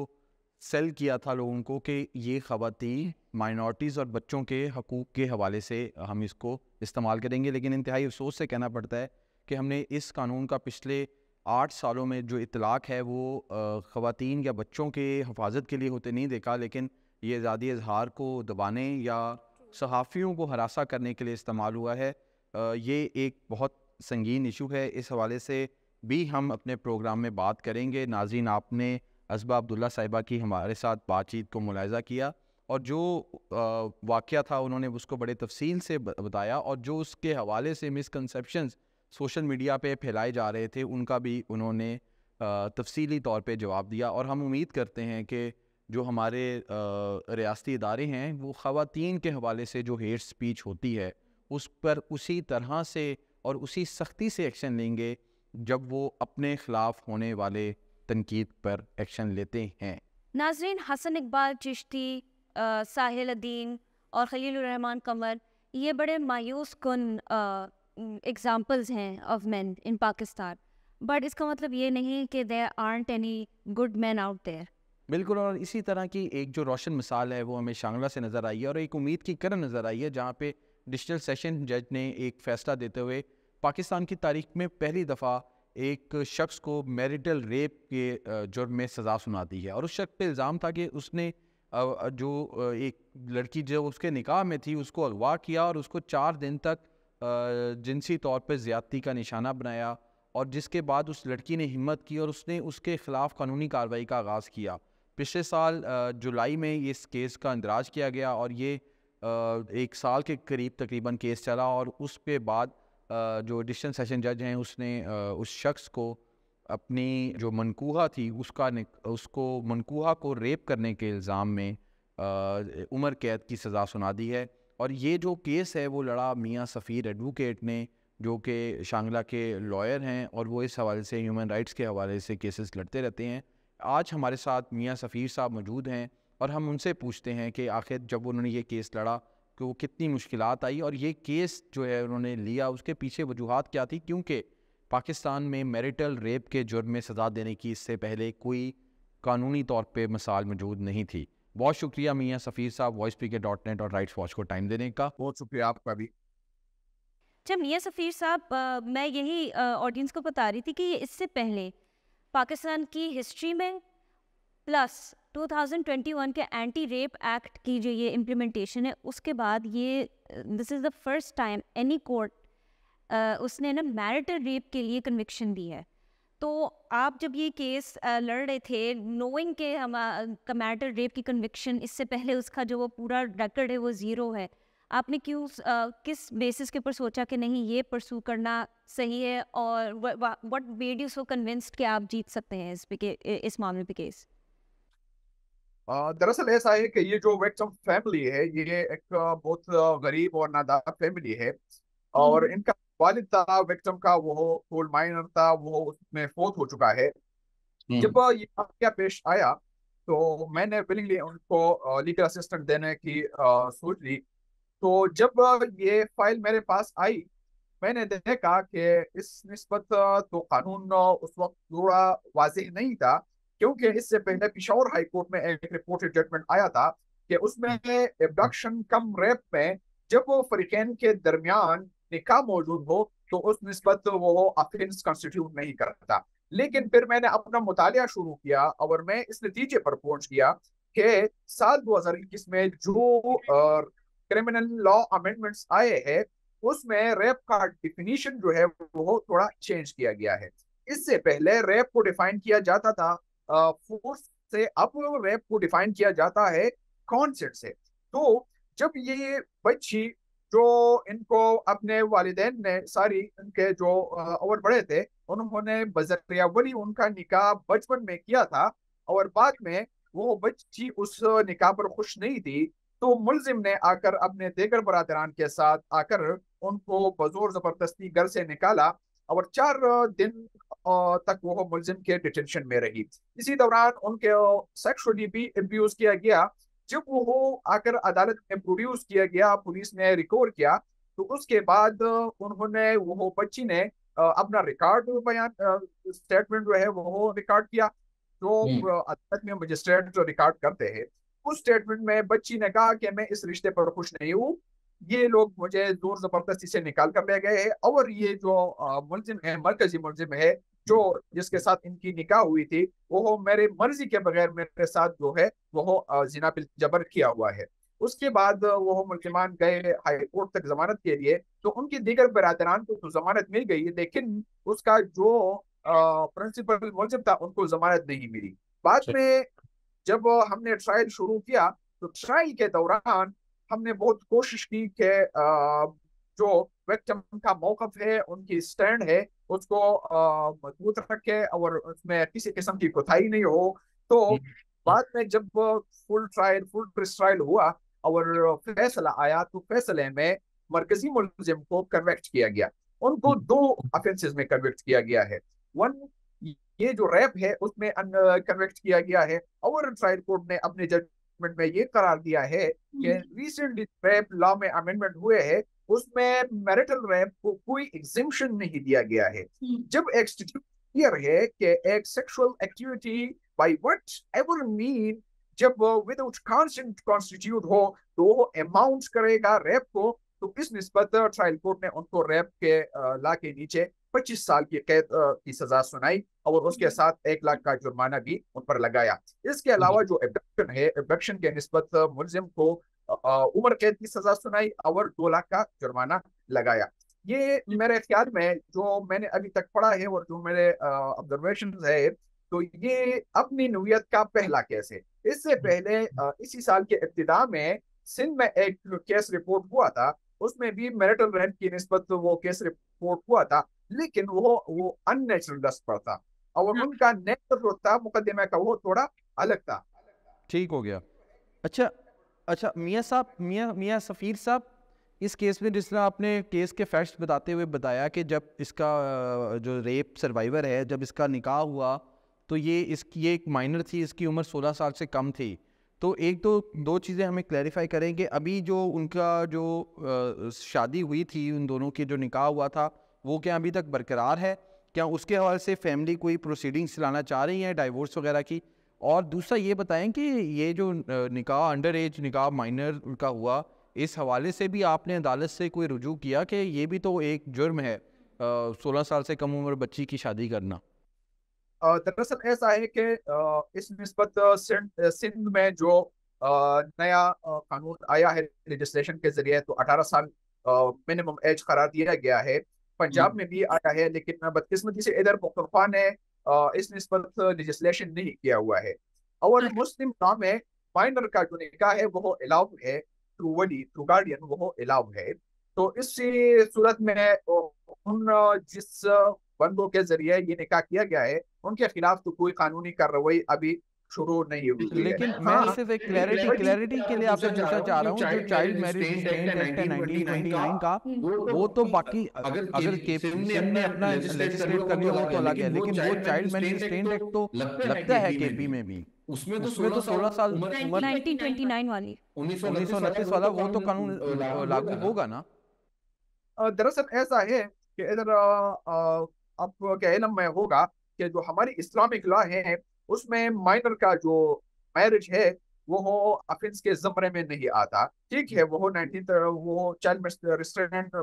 सेल किया था लोगों को कि ये खातें माइनॉरिटीज़ और बच्चों के हकूक़ के हवाले से हम इसको इस्तेमाल करेंगे लेकिन इंतहाई अफसोस से कहना पड़ता है कि हमने इस कानून का पिछले आठ सालों में जो इतलाक़ है वो ख़वान या बच्चों के हफाजत के लिए होते नहीं देखा लेकिन ये आज़ादी इजहार को दबाने या सहाफ़ियों को हरासा करने के लिए इस्तेमाल हुआ है ये एक बहुत संगीन इशू है इस हवाले से भी हम अपने प्रोग्राम में बात करेंगे नाजीन आपने असबा अब्दुल्ला साहिबा की हमारे साथ बातचीत को मुलायजा किया और जो वाक़ था उन्होंने उसको बड़े तफसील से बताया और जो उसके हवाले से मिसकनसप्शन सोशल मीडिया पर फैलाए जा रहे थे उनका भी उन्होंने तफसीली तौर पर जवाब दिया और हम उम्मीद करते हैं कि जो हमारे रियाती इदारे हैं वो ख़वातीन के हवाले से जो हेट स्पीच होती है उस पर उसी तरह से और उसी सख्ती से एक्शन लेंगे जब वो अपने ख़िलाफ़ होने वाले तनकीद पर एक्शन लेते हैं नाजरीन हसन इकबाल चिश्ती साहिल अदीन और रहमान कमर ये बड़े मायूस कन एग्ज़ाम्पल्स हैं of man in Pakistan but इसका मतलब ये नहीं कि there aren't any good man out there बिल्कुल और इसी तरह की एक जो रोशन मिसाल है वो हमें शांगला से नज़र आई है और एक उम्मीद की करण नज़र आई है जहाँ पे डिजिटल सेशन जज ने एक फ़ैसला देते हुए पाकिस्तान की तारीख में पहली दफ़ा एक शख्स को मैरिटल रेप के जुर्म में सज़ा सुना दी है और उस शख्स पे इल्ज़ाम था कि उसने जो एक लड़की जो उसके निकाह में थी उसको अगवा किया और उसको चार दिन तक जिनसी तौर पर ज़्यादती का निशाना बनाया और जिसके बाद उस लड़की ने हिम्मत की और उसने उसके ख़िलाफ़ कानूनी कार्रवाई का आगाज़ किया पिछले साल जुलाई में इस केस का इंदराज किया गया और ये एक साल के करीब तकरीबन केस चला और उसके बाद जो एडिशनल सेशन जज हैं उसने उस शख्स को अपनी जो मनकूहा थी उसका उसको मनकूहा को रेप करने के इल्ज़ाम में उम्र कैद की सज़ा सुना दी है और ये जो केस है वो लड़ा मियाँ सफ़ीर एडवोकेट ने जो कि शांगला के लॉयर हैं और वो इस हवाले से ह्यूमन राइट्स के हवाले से केसेस लड़ते रहते हैं आज हमारे साथ मियाँ सफ़ीर साहब मौजूद हैं और हम उनसे पूछते हैं कि आखिर जब उन्होंने ये केस लड़ा कि वो कितनी मुश्किल आई और ये केस जो है उन्होंने लिया उसके पीछे वजूहत क्या थी क्योंकि पाकिस्तान में मैरिटल रेप के जुर्म में सज़ा देने की इससे पहले कोई कानूनी तौर पर मिसाल मौजूद नहीं थी बहुत शुक्रिया मियाँ सफ़ीर साहब वॉइस पी के डॉट नेट और राइट्स वॉच को टाइम देने का बहुत शुक्रिया आपका भी अच्छा मियाँ सफ़ीर साहब मैं यही ऑडियंस को बता रही थी कि ये इससे पहले पाकिस्तान की हिस्ट्री में प्लस 2021 के एंटी रेप एक्ट की जो ये इम्प्लीमेंटेशन है उसके बाद ये this is the first time any court उसने ना मैरिटल रेप के लिए कन्विक्शन दी है तो आप जब ये केस लड़ रहे थे नोइंग के हम मैरिटल रेप की कन्विक्शन इससे पहले उसका जो वो पूरा रिकॉर्ड है वो ज़ीरो है आपने क्यों किस बेसिस के ऊपर सोचा कि नहीं ये परसू करना सही है और what made you so convinced कि आप जीत सकते हैं इस पे इस मामले पे केस दरअसल ऐसा है कि ये जो वेक्टम फैमिली है ये एक बहुत गरीब और नादार फैमिली है हम्म। और इनका वालिद था विक्टिम का वो कोल माइनर था वो उसमें फोर्थ हो चुका है हम्म। जब ये वाक्य पेश आया तो मैंने विलिंगली उनको लीगल असिस्टेंट देने की सोच ली तो जब ये फाइल मेरे पास आई मैंने देखा कि इस नस्बत तो कानून उस वक्त थोड़ा वाजह नहीं था क्योंकि इससे पहले पिशावर हाई कोर्ट में एक रिपोर्टेड जजमेंट आया था कि उसमें एबडक्शन हम्म। कम रेप में जब वो फरीकैन के दरमियान निका मौजूद हो तो उस नस्बत वो अफेंस कंस्टिट्यूट नहीं करता लेकिन फिर मैंने अपना मुतालिया शुरू किया और मैं इस नतीजे पर पहुंच गया कि साल 2021 में जो क्रिमिनल लॉ अमेंडमेंट्स आए हैं उसमें रेप का डिफिनीशन जो है वो थोड़ा चेंज किया गया है इससे पहले रेप को डिफाइन किया जाता था फोर्स से अब रेप को डिफाइन किया जाता है कॉन्सेंट से तो जब ये बच्ची जो इनको अपने वालदे ने सारी इनके जो और बड़े थे उन्होंने बजरिया वली उनका निकाह बचपन में किया था और बाद में वो बच्ची उस निकाह पर खुश नहीं थी तो मुलजिम ने आकर अपने देगर बरादरान के साथ आकर उनको बजोर जबरदस्ती घर से निकाला और चार दिन तक वो मुलजिम के डिटेंशन में रही इसी दौरान उनके सेक्सुअली भी अब्यूज किया गया जब वो आकर अदालत में प्रोड्यूस किया गया पुलिस ने रिकॉर्ड किया तो उसके बाद उन्होंने वो बच्ची ने अपना रिकॉर्ड बयान स्टेटमेंट जो है वो रिकॉर्ड किया तो हम्म। अदालत में मजिस्ट्रेट जो रिकॉर्ड करते हैं उस स्टेटमेंट में बच्ची ने कहा कि मैं इस रिश्ते पर खुश नहीं हूँ ये लोग मुझे जोर जबरदस्ती से निकाल कर ले गए हैं और ये जो मुलजिम है मरकजी मुलजिम है जो जिसके साथ इनकी निकाह हुई थी वो मेरे मर्जी के बगैर मेरे साथ जो है वो जिना जबर किया हुआ है उसके बाद वो मुल्कमान गए हाईकोर्ट तक जमानत के लिए तो उनकी दीगर बरदरान को तो जमानत मिल गई लेकिन उसका जो प्रिंसिपल मुलजिम था उनको जमानत नहीं मिली बाद अच्छा। में जब हमने ट्रायल शुरू किया तो ट्रायल के दौरान हमने बहुत कोशिश की कि जो विक्टिम का मौकफ है उनकी स्टैंड है उसको मजबूत रखे और उसमें किसी किस्म की कोताही नहीं हो तो हम्म, हम्म। बाद में जब full trial full press trial हुआ और फैसला आया तो फैसले में मरकजी मुलजिम को कन्वेक्ट किया गया उनको हम्म। दो ऑफेंसेस में कन्वेक्ट किया गया है वन ये जो रैप है उसमें कन्वेक्ट किया गया है और ट्रायल कोर्ट ने अपने जजमेंट में ये करार दिया है कि रिसेंटली रैप लॉ में अमेंडमेंट हुए है उसमें मैरिटल रैप को कोई एग्जिमशन नहीं दिया गया है हम्म। जब एक्सटीट्यूट क्लियर है कि एक sexual activity by whatever mean जब विदाउट कंसेंट कॉन्स्टिट्यूट हो तो वो अमाउंट करेगा रैप को तो इस निस्बत ट्रायल कोर्ट ने उनको रैप के ला के नीचे 25 साल की कैद की सजा सुनाई और उसके हम्म। साथ एक लाख का जुर्माना भी उन पर लगाया इसके हम्म। अलावा जो एबडक्शन है एबडक्शन के नस्बत मुलजिम को उम्र कैद की सजा सुनाई और दो लाख का जुर्माना लगाया ये मेरे ख्याल में जो मैंने अभी तक पढ़ा है और जो मेरे ऑब्जर्वेशन है तो ये अपनी नूयत का पहला केस है इससे हम्म। पहले इसी साल के इब्तदा में सिंध में एक केस रिपोर्ट हुआ था उसमें भी मेरिटल रेंट की नस्बत तो वो केस रिपोर्ट हुआ था लेकिन वो वो अननेचुरल डस्ट पर था और हाँ। उनका नेचर जो था मुकदमे का वो थोड़ा अलग था ठीक हो गया अच्छा अच्छा मियाँ साहब मियाँ मियाँ सफ़ीर साहब इस केस में जिस तरह आपने केस के फैक्ट्स बताते हुए बताया कि जब इसका जो रेप सर्वाइवर है जब इसका निकाह हुआ तो ये इसकी ये एक माइनर थी इसकी उम्र 16 साल से कम थी तो एक तो दो चीज़ें हमें क्लैरिफाई करें कि अभी जो उनका जो शादी हुई थी उन दोनों के जो निकाह हुआ था वो क्या अभी तक बरकरार है क्या उसके हवाले से फैमिली कोई प्रोसीडिंग्स लाना चाह रही है डाइवोर्स वगैरह की और दूसरा ये बताएं कि ये जो निकाह अंडर एज निकाह माइनर का हुआ इस हवाले से भी आपने अदालत से कोई रुजू किया कि ये भी तो एक जुर्म है सोलह साल से कम उम्र बच्ची की शादी करना दरअसल ऐसा है कि इस नस्बत सिंध में जो नया कानून आया है लेजिस्लेशन के जरिए तो 18 साल मिनिमम एज करार दिया गया है पंजाब हम्म। में भी आया है लेकिन बदकिस्मती से इधर मुखरफा ने इसने इस पर लेजिस्लेशन नहीं किया हुआ है और मुस्लिम हाँ। नाम है माइनर का जो निका है वो अलाउ है थ्रू वली थ्रू गार्डियन वो अलाउ है तो इसी सूरत में उन जिस बंदों के जरिए ये निका किया गया है उनके खिलाफ तो कोई कानूनी कार्रवाई अभी शुरू नहीं हुई लेकिन हाँ, मैं सिर्फ एक क्लैरिटी क्लैरिटी के लिए आपसे पूछना चाह रहा हूँ जो चाइल्ड मैरिज एक्ट का वो तो बाकी अगर केपीएम ने अपना लेजिस्लेट कर लिया तो अलग है लेकिन वो चाइल्ड मैरिज स्टेंट एक्ट तो लगता है केपी में भी उसमें तो उसमें तो सोलह साल उम्र वाली उन्नीस सौ उनतीस वाला वो तो कानून लागू होगा ना दरअसल ऐसा है कि इधर आप कह होगा कि जो हमारी इस्लामिक लॉ है उसमें माइनर का जो मैरिज है वो हो अफेंस के जमरे में नहीं आता ठीक है वो नाइनटीन तो वो चाइल्ड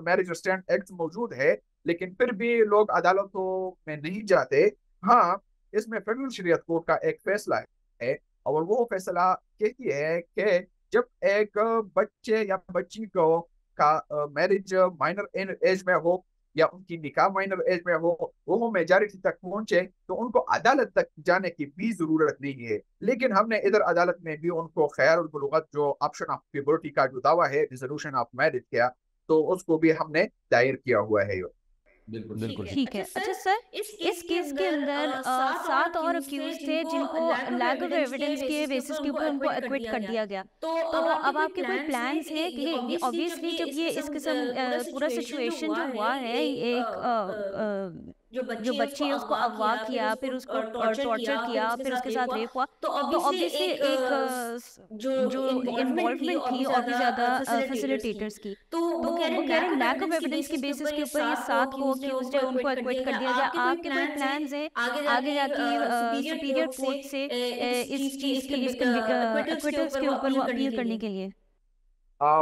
मैरिज रिस्ट्रेंट एक्ट मौजूद है लेकिन फिर भी लोग अदालतों में नहीं जाते हाँ इसमें फेडरल शरीयत कोर्ट का एक फैसला है और वो फैसला कहती है कि जब एक बच्चे या बच्ची को का मैरिज माइनर एज में हो या उनकी निकाह माइनर एज में हो वो मेजोरिटी तक पहुंचे तो उनको अदालत तक जाने की भी जरूरत नहीं है लेकिन हमने इधर अदालत में भी उनको खैर उलगत जो ऑप्शन ऑफ प्योरिटी का जो दावा है रिजोल्यूशन ऑफ मैरिज किया तो उसको भी हमने दायर किया हुआ है बिल्कुल ठीक है अच्छा, अच्छा सर इस केस, के अंदर सात और अक्यूज थे जिनको लैक ऑफ एविडेंस के बेसिस के ऊपर उनको एक्विट कर दिया गया तो, तो अब आपके कोई प्लान्स है कि ऑब्वियसली जब ये इस किस्म पूरा सिचुएशन जो हुआ है एक जो बच्ची, है उसको अगवा किया फिर उसको टॉर्चर किया फिर उसके साथ रेप हुआ तो ऑब्वियसली तो एक जो इन्वॉल्वमेंट थी और भी ज्यादा फैसिलिटेटर्स की तो, तो वो कह रहे हैं लैक ऑफ एविडेंस के बेसिस के ऊपर ये सात को अक्यूज है उनको एक्विट कर दिया जाए आपके कोई प्लान है आगे जाके सुपीरियर कोर्ट से इस चीज के लिए एक्विटल्स के ऊपर वो अपील करने के लिए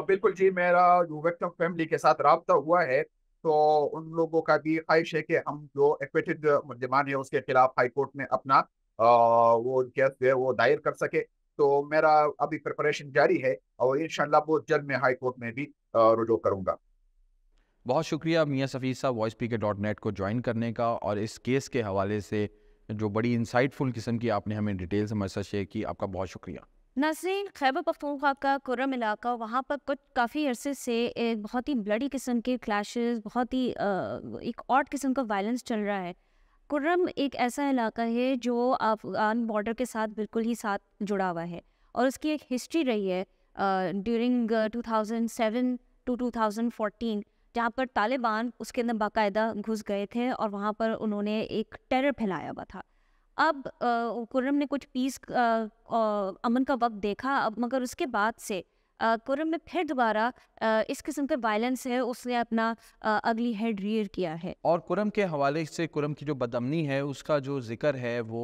बिल्कुल जी मेरा वेक्टर फैमिली के साथ रहा हुआ है तो उन लोगों का भी ख्वाहिश है कि हम जो एक्विटेड मुलजमान है उसके खिलाफ हाईकोर्ट में अपना आ, वो केस जो है वो दायर कर सके तो मेरा अभी प्रिपरेशन जारी है और इन बहुत जल्द में हाईकोर्ट में भी रुजू करूँगा बहुत शुक्रिया मियाँ सफ़ी साहब वॉइस पी के डॉट नेट को ज्वाइन करने का और इस केस के हवाले से जो बड़ी इंसाइटफुल किस्म की आपने हमें डिटेल्स हमारे साथ शेयर की आपका बहुत शुक्रिया नाजरीन खैबर पखतूखा का कुरम इलाका वहाँ पर कुछ काफ़ी अरसे से एक बहुत ही ब्लडी किस्म के क्लैशेस बहुत ही एक और किस्म का वायलेंस चल रहा है कुर्रम एक ऐसा इलाका है जो अफगान बॉर्डर के साथ बिल्कुल ही साथ जुड़ा हुआ है और उसकी एक हिस्ट्री रही है during two thousand seven to two thousand fourteen जहाँ पर तालिबान उसके अंदर बाकायदा घुस गए थे और वहाँ पर उन्होंने एक टेरर फैलाया हुआ था अब कुर्रम ने कुछ पीस अमन का वक्त देखा अब मगर उसके बाद से कुर्रम ने फिर दोबारा इस किस्म के वायलेंस है उसने अपना अगली हेड रियर किया है और कुर्रम के हवाले से कुर्रम की जो बदमनी है उसका जो जिक्र है वो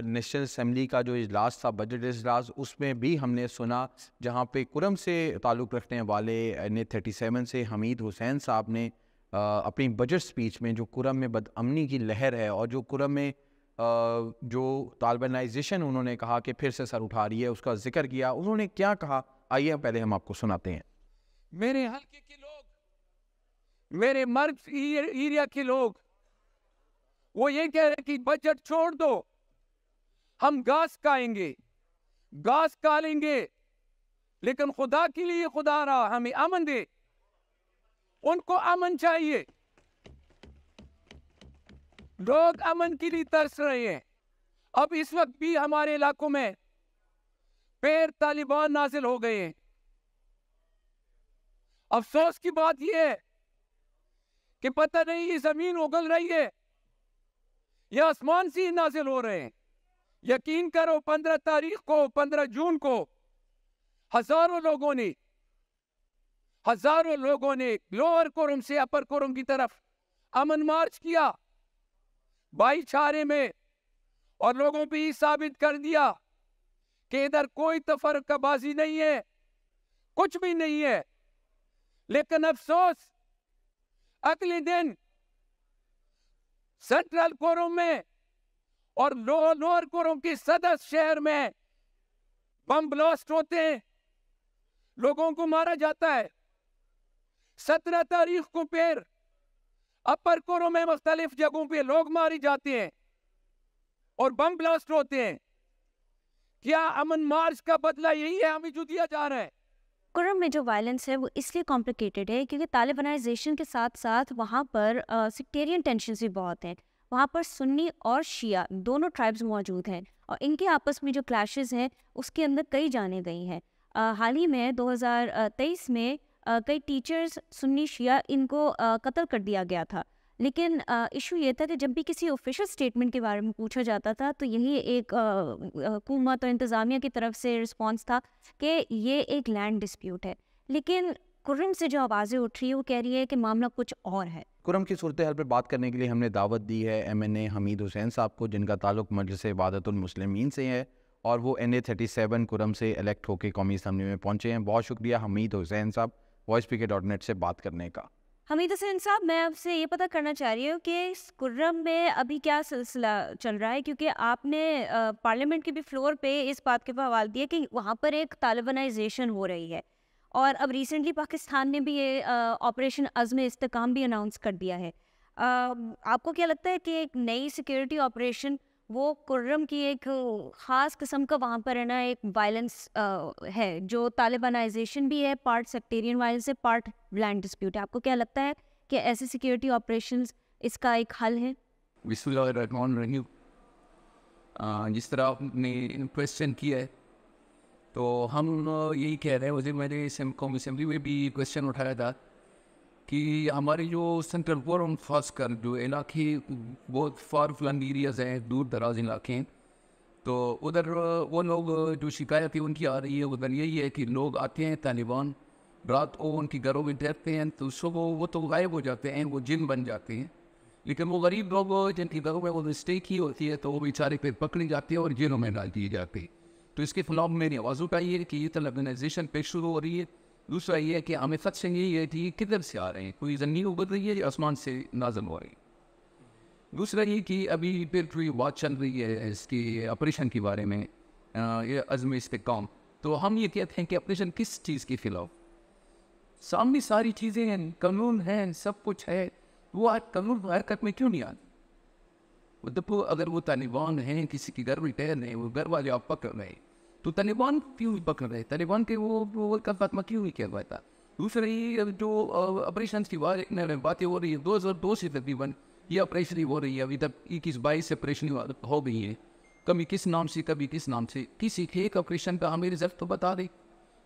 नेशनल असम्बली का जो इजलास था बजट इजलास उसमें भी हमने सुना जहाँ पे कुरम से ताल्लुक़ रखने वाले ने थर्टी सेवन से हमीद हुसैन साहब ने अपनी बजट स्पीच में जो कुरम में बदअमनी की लहर है और जो कुरम में जो तालबनाइजेशन उन्होंने कहा कि फिर से सर उठा रही है उसका जिक्र किया उन्होंने क्या कहा आइए पहले हम आपको सुनाते हैं मेरे हल्के के लोग मेरे मर्ग एरिया के लोग वो ये कह रहे कि बजट छोड़ दो हम घास काएंगे घास लेंगे लेकिन खुदा के लिए खुदा रहा हमें अमन दे उनको अमन चाहिए लोग अमन के लिए तरस रहे हैं अब इस वक्त भी हमारे इलाकों में पैर तालिबान नाजिल हो गए हैं अफसोस की बात यह है कि पता नहीं ये जमीन उगल रही है या आसमान से ही नाजिल हो रहे हैं यकीन करो पंद्रह तारीख को पंद्रह जून को हजारों लोगों ने हजारों लोगों ने लोअर कोरम से अपर कोरम की तरफ अमन मार्च किया भाईचारे में और लोगों पर ही साबित कर दिया कि इधर कोई तफरकबाजी नहीं है कुछ भी नहीं है लेकिन अफसोस अगले दिन सेंट्रल कोरों में और लोअर लोअर कोरों के सदस्य शहर में बम ब्लास्ट होते हैं लोगों को मारा जाता है सत्रह तारीख को पेड़ अपर कोरों में मुख्तलिफ जगहों पर लोग मारी जाते हैं और बम ब्लास्ट होते हैं क्या अमन मार्च का बदला यही है हमें जो दिया जा रहा है कुरम में जो वायलेंस है वो इसलिए कॉम्प्लिकेटेड है क्योंकि तालिबानाइजेशन के साथ साथ वहाँ पर सिक्टेरियन टेंशन भी बहुत हैं वहाँ पर सुन्नी और शिया दोनों ट्राइब्स मौजूद हैं और इनके आपस में जो क्लैशेस हैं उसके अंदर कई जाने गई हैं हाल ही में 2023 में कई टीचर्स सुन्नी शिया इनको कत्ल कर दिया गया था लेकिन इशू ये था कि जब भी किसी ऑफिशियल स्टेटमेंट के बारे में पूछा जाता था तो यही एक हुकूमत और इंतज़ामिया की तरफ से रिस्पॉन्स था कि ये एक लैंड डिस्प्यूट है लेकिन कुरम से जो आवाज़ें उठ रही है वो कह रही है कि मामला कुछ और है कुरम की सूरत हाल पर बात करने के लिए हमने दावत दी है M N A Hameed Hussain साहब को जिनका ताल्लुक मजलिस इबादतमसलमिन से है और वो N A thirty seven Kurram से इलेक्ट होकर कौमी असम्बली में पहुँचे हैं बहुत शुक्रिया हमीद हुसैन साहब वॉइस पी के डॉट नेट से बात करने का हमीद हसैन साहब मैं आपसे ये पता करना चाह रही हूँ कि कुर्रम में अभी क्या सिलसिला चल रहा है क्योंकि आपने पार्लियामेंट के भी फ्लोर पे इस बात के हवाल दिया कि वहाँ पर एक तालिबानाइजेशन हो रही है और अब रिसेंटली पाकिस्तान ने भी ये ऑपरेशन अज़म इस्तेकाम भी अनाउंस कर दिया है आपको क्या लगता है कि एक नई सिक्योरिटी ऑपरेशन वो कुर्रम की एक ख़ास किस्म का वहाँ पर है ना एक वायलेंस है जो तालिबानाइजेशन भी है पार्ट सेक्टेरियन वायलेंस है पार्ट लैंड डिस्प्यूट है आपको क्या लगता है कि ऐसे सिक्योरिटी ऑपरेशन इसका एक हल है जिस तरह आपने क्वेश्चन किया है तो हम यही कह रहे हैं वजह मैंने सेमकॉम असेंबली में भी क्वेश्चन उठाया था कि हमारी जो सेंट्रल पोर खासकर खास कर जो इलाके बहुत फार फ्लंग एरियाज हैं दूर दराज इलाके हैं तो उधर वो लोग जो शिकायतें उनकी आ रही है उधर यही है कि लोग आते हैं तालिबान रात को उनके घरों में ठहरते हैं तो सुबह वो तो गायब हो जाते हैं वो जिन बन जाते हैं लेकिन वो गरीब लोग जिनके घरों में वो मिस्टेक ही होती है तो वो बेचारे फिर पकड़े जाते हैं और जेलों में डाल दिए जाते हैं तो इसके खिलाफ मेरी आवाज़ उठाई है कि ये तलबनाइजेशन पेश शुरू हो रही है दूसरा ये है कि हमें सच से यही है कि ये किधर से आ रहे हैं कोई ज़मीन उबर रही है या आसमान से नाजम हो रही है दूसरा ये कि अभी फिर कोई बात चल रही है इसकी ऑपरेशन के बारे में ये अज़म इस्तेकाम तो हम ये कहते हैं कि ऑपरेशन किस चीज़ के खिलाफ सामने सारी चीज़ें हैं कानून हैं सब कुछ है वो आज कानून हरकत में क्यों नहीं वो देखो अगर वो तालिबान हैं किसी के घर में टहल रहे हैं वो घर वाले आप पकड़ रहे हैं तो तालिबान क्यों पकड़ रहे तालिबान के वो वर्ल्ड का खात्मा क्यों ही किया हुआ था ये जो ऑपरेशन की बातें हो रही है दो हज़ार दो से तकरीबन ये ऑपरेशन हो रही है अभी तक इक्कीस बाईस से ऑपरेशन हो गई है कभी किस नाम से कभी किस नाम से किसी के एक ऑपरेशन का हमें रिजल्ट तो बता दें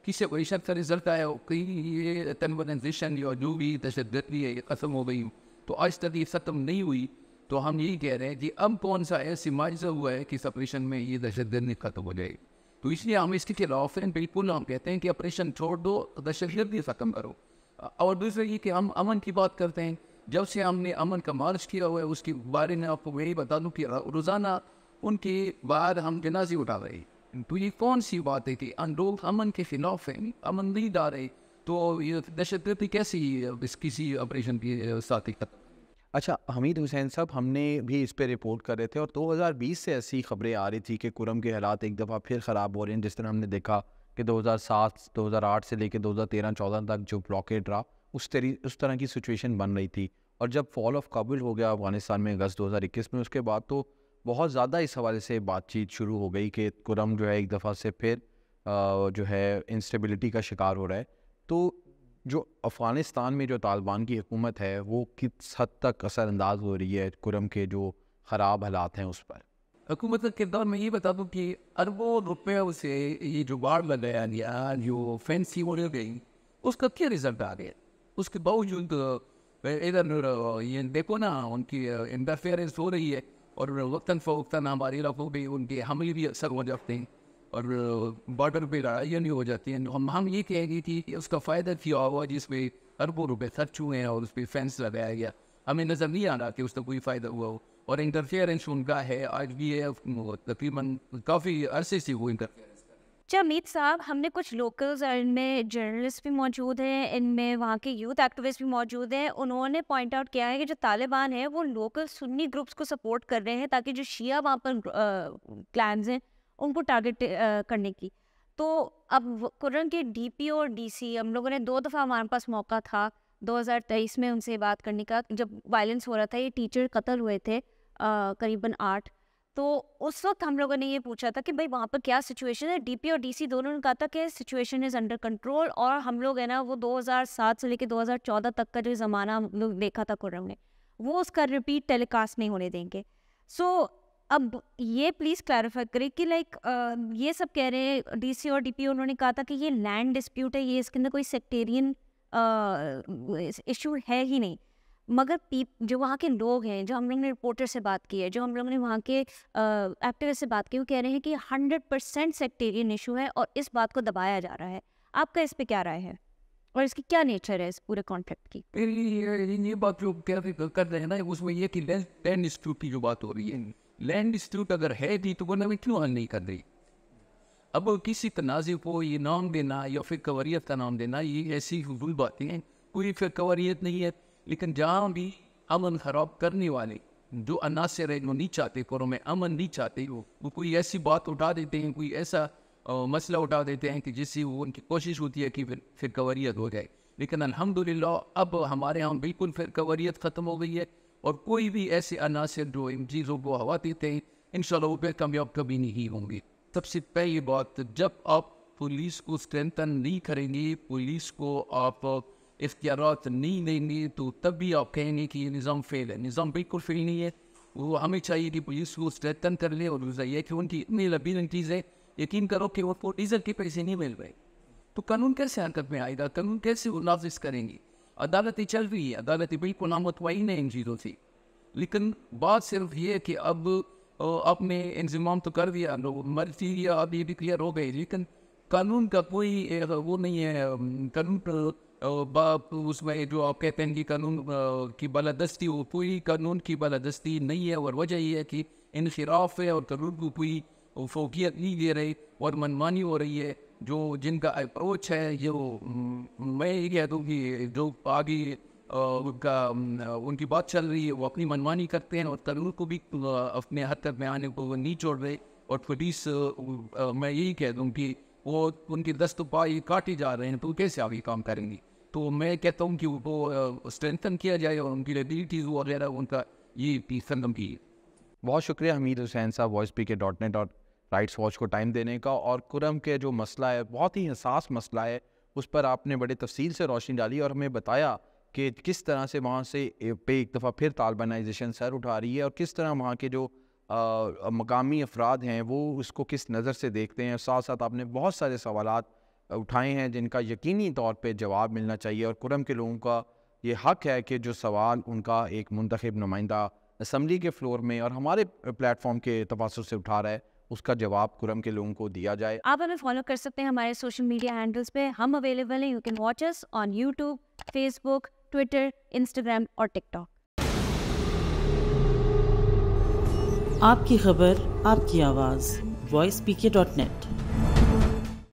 किसी ऑपरेशन का रिजल्ट आया हो कहीं ये तनवनाइजेशन या जो भी तशद है ये खत्म हो गई तो आज तक ये ख़त्म नहीं हुई तो हम यही कह रहे हैं कि अब कौन सा ऐसी माजा हुआ है कि इस ऑपरेशन में ये दहशत गर्दी खत्म हो जाएगी तो इसलिए हम इसके खिलाफ हैं बिल्कुल हम कहते हैं कि ऑपरेशन छोड़ दो भी ख़त्म करो और दूसरा ये कि हम अमन की बात करते हैं जब से हमने अमन का मार्च किया हुआ है उसके बारे में आपको यही बता दूँ कि रोज़ाना उनके बाद हम जनाजे उठा रहे हैं तो ये कौन सी बात है कि लोग अमन के खिलाफ हैं अमन नहीं डाल रहे तो ये गर्दी कैसी इस किसी ऑपरेशन के साथ ही खत्म अच्छा हमीद हुसैन साहब हमने भी इस पर रिपोर्ट कर रहे थे और 2020 से ऐसी खबरें आ रही थी कि कुरम के हालात एक दफ़ा फिर ख़राब हो रहे हैं जिस तरह हमने देखा कि 2007 2008 से लेकर 2013-14 तक जो ब्लॉकेट रहा उस तरी उस तरह की सिचुएशन बन रही थी और जब फॉल ऑफ काबुल हो गया अफगानिस्तान में अगस्त दो में उसके बाद तो बहुत ज़्यादा इस हवाले से बातचीत शुरू हो गई कि कुरम जो है एक दफ़ा से फिर जो है इंस्टेबिलिटी का शिकार हो रहा है तो जो अफ़गानिस्तान में जो तालिबान की हुकूमत है वो किस हद तक असरानंदाज हो रही है कुरम के जो ख़राब हालात हैं उस पर हुकूमत का किरदार मैं ये बता दूँ कि अरबों रुपयों से ये जो बाढ़ लगाया गया जो फैंसी मॉडल गई उसका क्या रिजल्ट आ गया उसके बावजूद इधर ये देखो ना उनकी इंटरफेरेंस हो रही है और वक्ता फ़वक्ता हमारे इलाकों पर उनके हमले भी असर हो जाते हैं और बॉर्डर पे लड़ाइयाँ नहीं हो जाती हैं हम हम ये कह रही थी कि उसका फ़ायदा क्या हुआ जिसमें अरबों रुपये खर्च हुए हैं और उस पर फैंस लगाया गया हमें नज़र नहीं आ रहा कि उसका कोई फ़ायदा हुआ हो और इंटरफेरेंस उनका है आज भी है तकरीबन काफ़ी अरसे से वो इंटरफेरेंस अच्छा अमित साहब हमने कुछ लोकल्स और इनमें जर्नलिस्ट भी मौजूद हैं इनमें वहाँ के यूथ एक्टिविस्ट भी मौजूद हैं उन्होंने पॉइंट आउट किया है कि जो तालिबान है वो लोकल सुन्नी ग्रुप्स को सपोर्ट कर रहे हैं ताकि जो शिया वहाँ पर क्लैंस हैं उनको टारगेट करने की तो अब कुरन के डीपी और डीसी हम लोगों ने दो दफ़ा हमारे पास मौका था 2023 में उनसे बात करने का जब वायलेंस हो रहा था ये टीचर कत्ल हुए थे करीबन आठ तो उस वक्त हम लोगों ने ये पूछा था कि भाई वहाँ पर क्या सिचुएशन है डीपी और डीसी दोनों ने कहा था कि सिचुएशन इज़ अंडर कंट्रोल और हम लोग है ना वो 2007 से लेकर 2014 तक का जो ज़माना हम लोग देखा था कुर्रम ने वो उसका रिपीट टेलीकास्ट नहीं होने देंगे सो so, अब ये प्लीज़ क्लैरिफाई करें कि लाइक ये सब कह रहे हैं डीसी और डीपीओ उन्होंने कहा था कि ये लैंड डिस्प्यूट है ये इसके अंदर कोई सेक्टेरियन इशू है ही नहीं मगर पीप जो वहाँ के लोग हैं जो हम लोग ने रिपोर्टर से बात की है जो हम लोग ने वहाँ के एक्टिविस्ट से बात की वो कह रहे हैं कि हंड्रेड परसेंट सेक्टेरियन इशू है और इस बात को दबाया जा रहा है आपका इस पर क्या राय है और इसकी क्या नेचर है इस पूरे कॉन्फ्लिक्ट की ये, ये, ये बात जो कर रहे हैं ना उसमें ये कि लैंड डिस्प्यूट की जो बात हो रही है लैंड डिस्प्यूट अगर है भी तो गवर्नमेंट क्यों हल नहीं कर रही अब किसी तनाज़े को ये नाम देना या फिर कवरियत का नाम देना ये ऐसी हजूल बातें हैं कोई फिर कवरियत नहीं है लेकिन जहाँ भी अमन खराब करने वाले जो अनासर है रहना नहीं चाहते कोरों में अमन नहीं चाहते वो वो कोई ऐसी बात उठा देते हैं कोई ऐसा आ, मसला उठा देते हैं कि जिससे वो उनकी कोशिश होती है कि फिर फिर कवरीत हो जाए लेकिन अलहमदिल्ला अब हमारे यहाँ बिल्कुल फिर कवरीत ख़त्म हो गई है और कोई भी ऐसे अनासर जो इन चीज़ों को हवा देते हैं इन वो पर कामयाब कभी नहीं होंगे सबसे पहली बात जब आप पुलिस को स्ट्रेंथन नहीं करेंगे पुलिस को आप इख्तियार नहीं देंगे तो तब भी आप कहेंगे कि ये निज़ाम फेल है निज़ाम बिल्कुल फेल नहीं है वो हमें चाहिए कि पुलिस को स्ट्रेंथन कर ले और ये कि उनकी इतनी चीज़ है यकीन करो कि वो डीजल के पैसे नहीं मिल रहे तो कानून कैसे हरकत में आएगा कानून कैसे वो नाजिश करेंगे अदालतें चल रही है अदालतें बिल्कुल नामतवाइन है इन चीज़ों से लेकिन बात सिर्फ ये है कि अब आपने इंजमाम तो कर दिया मर्जी या अब ये भी क्लियर हो गई लेकिन कानून का कोई वो नहीं है कानून उसमें जो आप कहते हैं कि कानून की बालादस्ती वो पूरी कानून की बालादस्ती नहीं है और वजह यह है कि शराफ है और कानून को पूरी फोकियत नहीं दे रही और मनमानी हो रही है जो जिनका अप्रोच है जो मैं ये कह दूँ कि जो आगे उनका उनकी बात चल रही है वो अपनी मनमानी करते हैं और तरूर को भी अपने हद तक में आने को नहीं छोड़ रहे और पुलिस मैं यही कह दूँ कि वो उनके दस्त पाई काटे जा रहे हैं तो कैसे आगे काम करेंगी तो मैं कहता हूँ कि उनको स्ट्रेंथन किया जाए और उनकी एबिलिटीज़ वगैरह उनका ये संगम की बहुत शुक्रिया हमीद हुसैन साहब वॉइस पी के dot net dot rights watch को टाइम देने का और कुरम के जो मसला है बहुत ही हसास मसला है उस पर आपने बड़े तफसील से रोशनी डाली और हमें बताया कि किस तरह से वहाँ से पे एक दफ़ा फिर तालबानाइजेशन सर उठा रही है और किस तरह वहाँ के जो आ, मकामी अफराद हैं वो उसको किस नज़र से देखते हैं साथ साथ आपने बहुत सारे सवाल उठाए हैं जिनका यकीनी तौर पर जवाब मिलना चाहिए और कुरम के लोगों का ये हक है कि जो सवाल उनका एक मंतखब नुमाइंदा असम्बली के फ्लोर में और हमारे प्लेटफॉर्म के तवासुर से उठा रहा है उसका जवाब कुरम के लोगों को दिया जाए आप हमें फॉलो कर सकते हैं हमारे सोशल मीडिया हैंडल्स पे हम अवेलेबल हैं you can watch us on YouTube Facebook Twitter Instagram और टिकटॉक आपकी खबर आपकी आवाज़ वॉइस पी के डॉट नेट